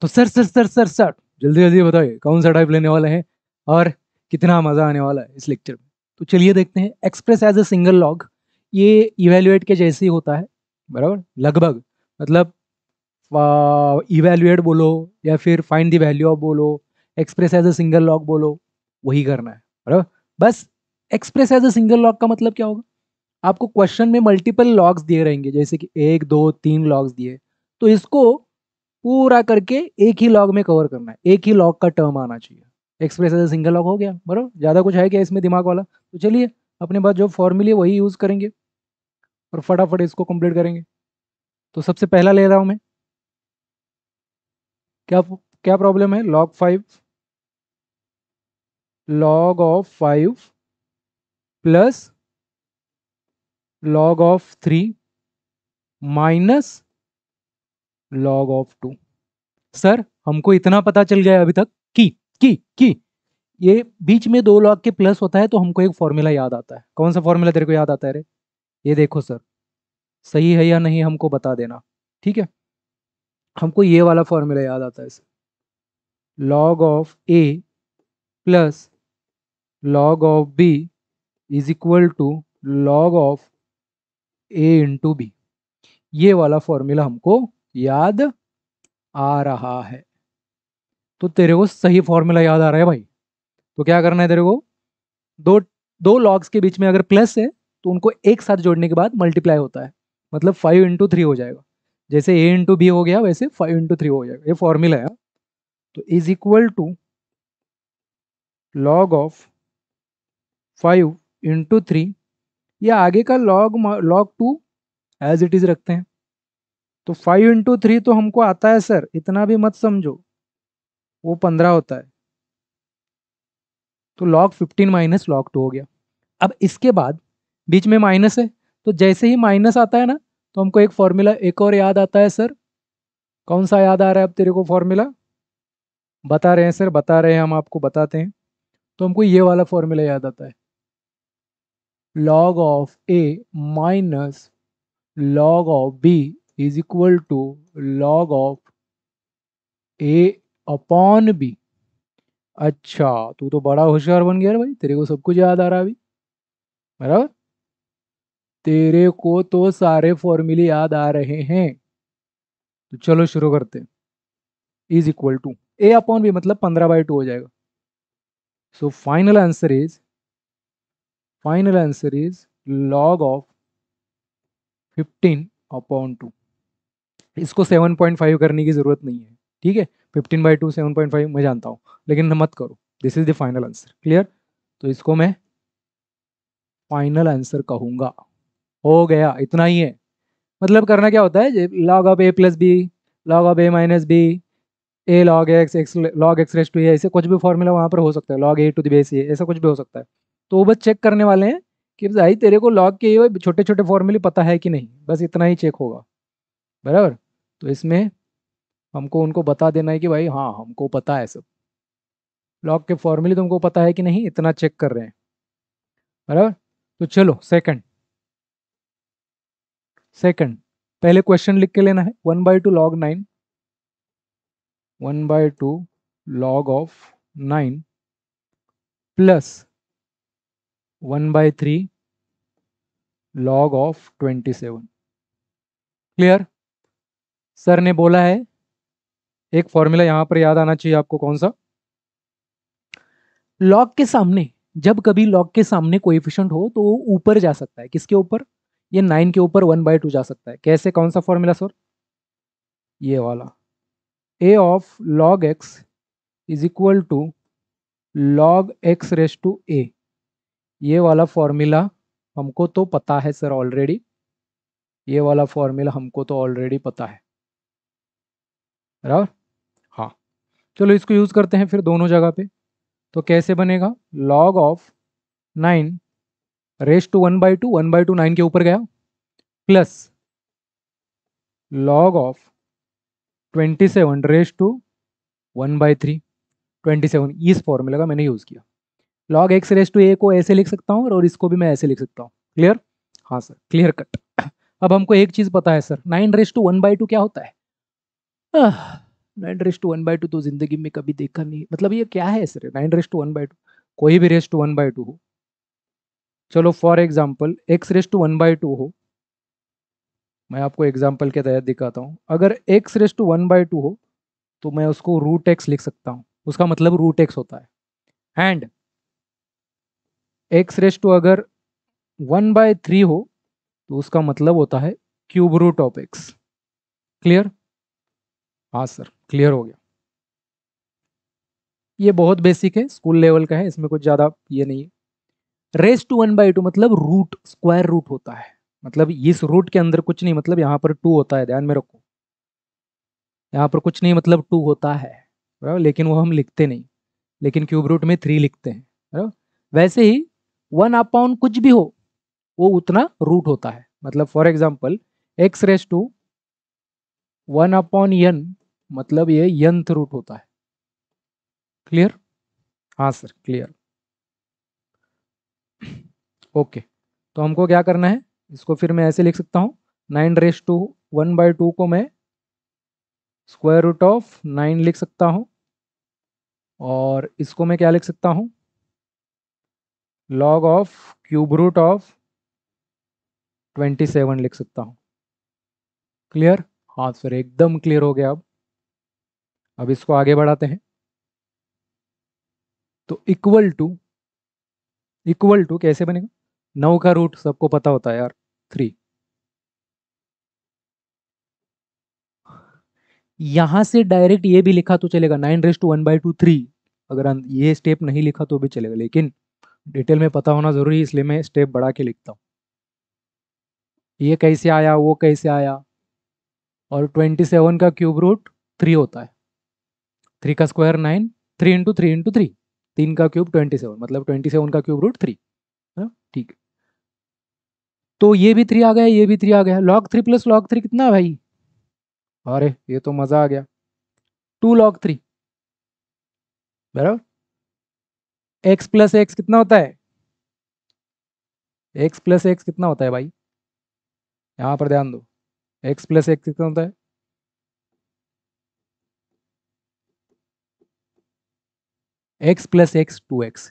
तो sir sir sir sir sir जल्दी जल्दी बताइए कौन सा टाइप लेने वाले हैं और कितना मज़ा आने वाला है इस लेक्चर में तो चलिए देखते हैं express as a single log ये इवेल्युएट के जैसे ही होता है बराबर लगभग मतलब इवेल्युएट बोलो या फिर फाइंड द वैल्यू ऑफ बोलो express as a single log बोलो वही करना है बराबर बस express as a single log का मतलब क्या होगा आपको क्वेश्चन में मल्टीपल लॉग्स दिए रहेंगे जैसे कि एक दो तीन लॉग्स दिए तो इसको पूरा करके एक ही लॉग में कवर करना है एक ही लॉग का टर्म आना चाहिए express as a single log हो गया बरो ज़्यादा कुछ है क्या इसमें दिमाग वाला तो चलिए अपने पास जो फॉर्मूले वही यूज़ करेंगे और फटाफट इसको कंप्लीट करेंगे तो सबसे पहला ले रहा हूँ मैं क्या क्या प्रॉब्लम है log five log of five plus log of three minus log of two sir हमको इतना पता चल गया अभी तक कि कि कि ये बीच में दो लॉग के प्लस होता है तो हमको एक फॉर्मूला याद आता है कौन सा फॉर्मूला तेरे को याद आता है रे ये देखो सर सही है या नहीं हमको बता देना ठीक है हमको ये वाला फॉर्मूला याद आता है sir log of A plus log of B is equal to log of A into B ये वाला फॉर्मूला हमको याद आ रहा है तो तेरे को सही फॉर्मूला याद आ रहा है भाई तो क्या करना है तेरे को दो दो लॉग्स के बीच में अगर प्लस है तो उनको एक साथ जोड़ने के बाद मल्टीप्लाई होता है मतलब फाइव इंटू थ्री हो जाएगा जैसे ए इंटू बी हो गया वैसे फाइव इंटू थ्री हो जाएगा ये फॉर्मूला है तो is equal to log of five into three या आगे का log log two as it is रखते हैं तो फाइव इंटू थ्री तो हमको आता है सर इतना भी मत समझो वो पंद्रह होता है तो log fifteen minus log two हो गया अब इसके बाद बीच में माइनस है तो जैसे ही माइनस आता है ना तो हमको एक फॉर्मूला एक और याद आता है सर कौन सा याद आ रहा है अब तेरे को फॉर्मूला बता रहे हैं सर बता रहे हैं हम आपको बताते हैं तो हमको ये वाला फॉर्मूला याद आता है log of A minus log of B is equal to log of A upon B अच्छा तू तो बड़ा होशियार बन गया भाई तेरे को सब कुछ याद आ रहा अभी बराबर तेरे को तो सारे फॉर्मूले याद आ रहे हैं तो चलो शुरू करते is equal to A upon B मतलब पंद्रह बाई टू हो जाएगा so final answer is final answer is log of fifteen upon two इसको सेवन पॉइंट फाइव करने की ज़रूरत नहीं है ठीक है fifteen by two seven point five मैं जानता हूँ लेकिन मत करो this is the final answer clear तो इसको मैं फाइनल आंसर कहूँगा हो गया इतना ही है मतलब करना क्या होता है log of A plus B log of A minus B A log X X log X raise to A ऐसे कुछ भी फॉर्मूला वहाँ पर हो सकता है लॉग ए टू दी सी ऐसा कुछ भी हो सकता है तो वो बस चेक करने वाले हैं कि भाई तेरे को लॉग के छोटे छोटे फॉर्मूले पता है कि नहीं बस इतना ही चेक होगा बराबर तो इसमें हमको उनको बता देना है कि भाई हाँ हमको पता है सब लॉग के फॉर्मूले तुमको पता है कि नहीं इतना चेक कर रहे हैं बराबर तो चलो सेकंड सेकंड पहले क्वेश्चन लिख के लेना है one by two log nine one by two log of nine plus one by three log of twenty seven clear sir ने बोला है एक फॉर्मूला यहां पर याद आना चाहिए आपको कौन सा लॉग के सामने जब कभी लॉग के सामने कोएफिशिएंट हो तो वो ऊपर जा सकता है किसके ऊपर ये नाइन के ऊपर वन बाई टू जा सकता है कैसे कौन सा फॉर्मूला सर ये वाला A of log X is equal to log X raise to A ये वाला फॉर्मूला हमको तो पता है सर ऑलरेडी ये वाला फॉर्मूला हमको तो ऑलरेडी पता है बराबर हाँ चलो इसको यूज़ करते हैं फिर दोनों जगह पे तो कैसे बनेगा log of nine raise to one by two one by two nine के ऊपर गया plus log of twenty seven raise to one by three twenty seven इस फॉर्मूले का मैंने यूज़ किया log X raise to A को ऐसे लिख सकता हूँ और इसको भी मैं ऐसे लिख सकता हूँ क्लियर हाँ सर क्लियर कट अब हमको एक चीज़ पता है sir nine raise to one by two क्या होता है nine raise to one by two तो जिंदगी में कभी देखा नहीं मतलब ये क्या है sir nine raise to one by two कोई भी raise to one by two हो चलो for example X raise to one by two हो मैं आपको एग्जाम्पल के तहत दिखाता हूँ अगर X raise to one by two हो तो मैं उसको रूट एक्स लिख सकता हूँ उसका मतलब रूट एक्स होता है एंड एक्स रेस टू अगर वन बाय थ्री हो तो उसका मतलब होता है cube root of X clear हाँ सर क्लियर हो गया ये बहुत बेसिक है स्कूल लेवल का है इसमें कुछ ज़्यादा ये नहीं है raise to one by two मतलब रूट स्क्वायर रूट होता है मतलब इस रूट के अंदर कुछ नहीं मतलब यहाँ पर टू होता है ध्यान में रखो यहाँ पर कुछ नहीं मतलब टू होता है बराबर लेकिन वो हम लिखते नहीं लेकिन क्यूब रूट में थ्री लिखते हैं बराबर वैसे ही वन अपॉन कुछ भी हो वो उतना रूट होता है मतलब for example X raise to one upon n मतलब ये यंथ रूट होता है क्लियर हाँ सर क्लियर ओके तो हमको क्या करना है इसको फिर मैं ऐसे लिख सकता हूँ nine raise to one by two को मैं स्क्वायर रूट ऑफ नाइन लिख सकता हूँ और इसको मैं क्या लिख सकता हूँ log of cube root of twenty seven लिख सकता हूँ क्लियर आंसर एकदम क्लियर हो गया अब अब इसको आगे बढ़ाते हैं तो इक्वल टू इक्वल टू कैसे बनेगा नौ का रूट सबको पता होता है यार थ्री यहां से डायरेक्ट ये भी लिखा तो चलेगा nine raise to one by two three अगर ये स्टेप नहीं लिखा तो भी चलेगा लेकिन डिटेल में पता होना जरूरी है इसलिए मैं स्टेप बढ़ा के लिखता हूं ये कैसे आया वो कैसे आया और ट्वेंटी सेवन का क्यूब रूट थ्री होता है थ्री का square nine three into three into three तीन का क्यूब ट्वेंटी सेवन मतलब ट्वेंटी सेवन का क्यूब रूट थ्री है ना ठीक तो ये भी थ्री आ गया ये भी थ्री आ गया log three plus log three कितना भाई अरे ये तो मजा आ गया टू लॉग थ्री बराबर एक्स प्लस एक्स कितना होता है एक्स प्लस एक्स कितना होता है भाई यहां पर ध्यान दो एक्स प्लस एक्स कितना होता है X plus X two X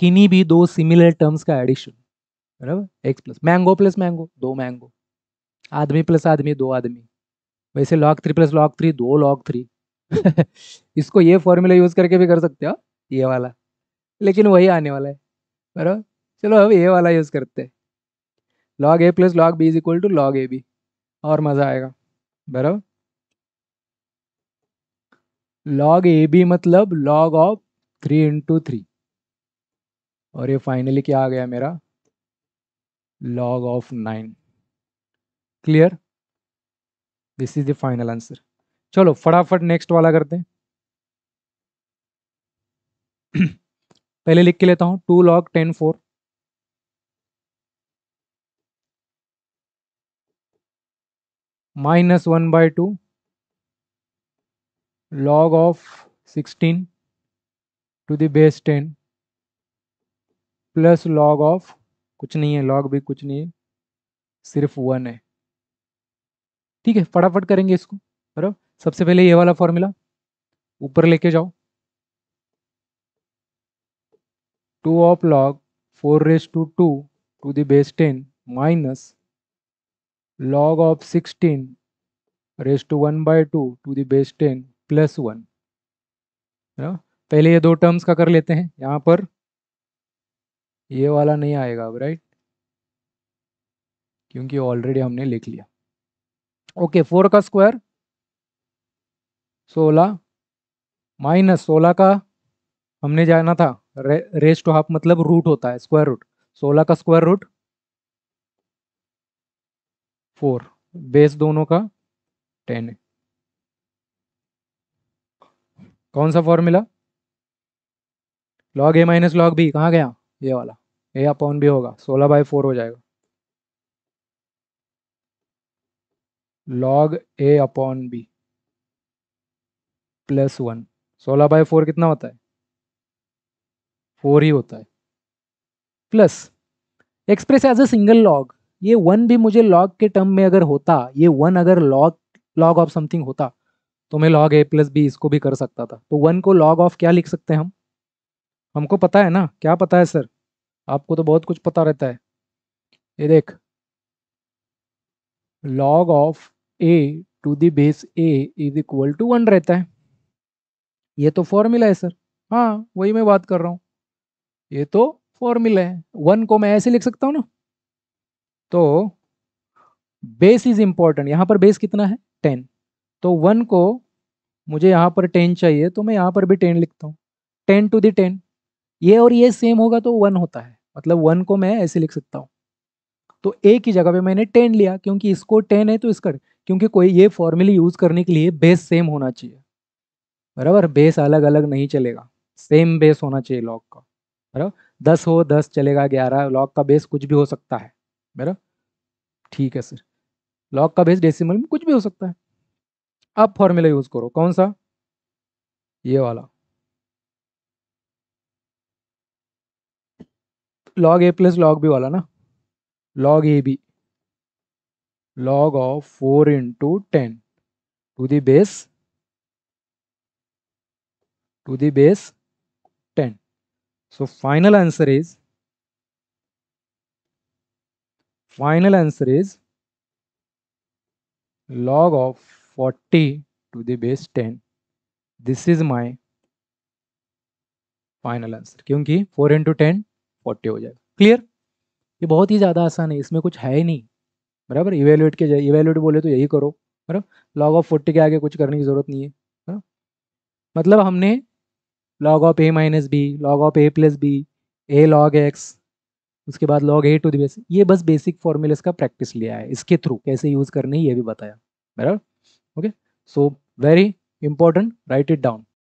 किन्हीं भी दो सिमिलर टर्म्स का एडिशन बराबर X plus mango plus mango दो मैंगो आदमी प्लस आदमी दो आदमी वैसे log three plus log three दो लॉग थ्री इसको ये फॉर्मूला यूज करके भी कर सकते हो ये वाला लेकिन वही आने वाला है बराबर चलो अब ये वाला यूज करते हैं log A plus log B is equal to log A B और मज़ा आएगा बराबर लॉग ए बी मतलब log of three into three और ये फाइनली क्या आ गया मेरा log of nine clear this is the final answer चलो फटाफट नेक्स्ट वाला करते हैं पहले लिख के लेता हूं two log ten four minus one by two log of 16 to the base 10 plus log of कुछ नहीं है log भी कुछ नहीं है सिर्फ वन है ठीक है फटाफट करेंगे इसको बराबर सबसे पहले ये वाला फॉर्मूला ऊपर लेके जाओ two of log four raise to two to the base ten minus log of 16 raised to 1 by 2 to the base 10 plus one पहले ये दो टर्म्स का कर लेते हैं यहां पर ये वाला नहीं आएगा अब राइट क्योंकि ऑलरेडी हमने लिख लिया ओके okay, फोर का स्क्वायर सोलह माइनस सोलह का हमने जाना था रे, रेस टू हाफ मतलब रूट होता है स्क्वायर रूट सोलह का स्क्वायर रूट फोर बेस दोनों का टेन है कौन सा formula log A minus log B कहाँ गया ये वाला ए अपॉन बी होगा सोलह बाई फोर हो जाएगा log A upon B plus one सोलह बाय फोर कितना होता है फोर ही होता है plus express as a single log ये वन भी मुझे लॉग के टर्म में अगर होता ये वन अगर लॉग लॉग ऑफ समथिंग होता तो मैं लॉग ए प्लस बी इसको भी कर सकता था तो वन को लॉग ऑफ क्या लिख सकते हैं हम हमको पता है ना क्या पता है सर आपको तो बहुत कुछ पता रहता है ये देख log of A to the base A is equal to one रहता है ये तो फॉर्मूला है सर हाँ वही मैं बात कर रहा हूँ ये तो फॉर्मूला है वन को मैं ऐसे लिख सकता हूँ ना तो बेस इज इंपॉर्टेंट यहाँ पर बेस कितना है टेन तो वन को मुझे यहाँ पर टेन चाहिए तो मैं यहाँ पर भी टेन लिखता हूँ टेन टू दी टेन ये और ये सेम होगा तो वन होता है मतलब वन को मैं ऐसे लिख सकता हूँ तो ए की जगह पे मैंने टेन लिया क्योंकि इसको टेन है तो इसका क्योंकि कोई ये फॉर्मूली यूज़ करने के लिए बेस सेम होना चाहिए बराबर बेस अलग अलग नहीं चलेगा सेम बेस होना चाहिए लॉक का बराबर दस हो दस चलेगा ग्यारह लॉक का बेस कुछ भी हो सकता है बराबर ठीक है सर लॉग का बेस डेसिमल में कुछ भी हो सकता है अब फॉर्मूला यूज करो कौन सा ये वाला log A plus log B वाला ना log A B log of four into ten to the base to the base ten so final answer is final answer is log of forty to the base 10 this is final answer क्योंकि four into ten forty हो जाएगा clear ये बहुत ही ज़्यादा आसान है इसमें कुछ है ही नहीं बराबर इवेल्युएट के इवेल्युएट बोले तो यही करो बराबर लॉग ऑफ फोर्टी के आगे कुछ करने की ज़रूरत नहीं है बराबर मतलब हमने log of A minus B log of A plus B A log x उसके बाद log A to the base ये बस बेसिक फॉर्मूलेस का प्रैक्टिस लिया है इसके थ्रू कैसे यूज़ करने ये भी बताया बराबर okay so very important write it down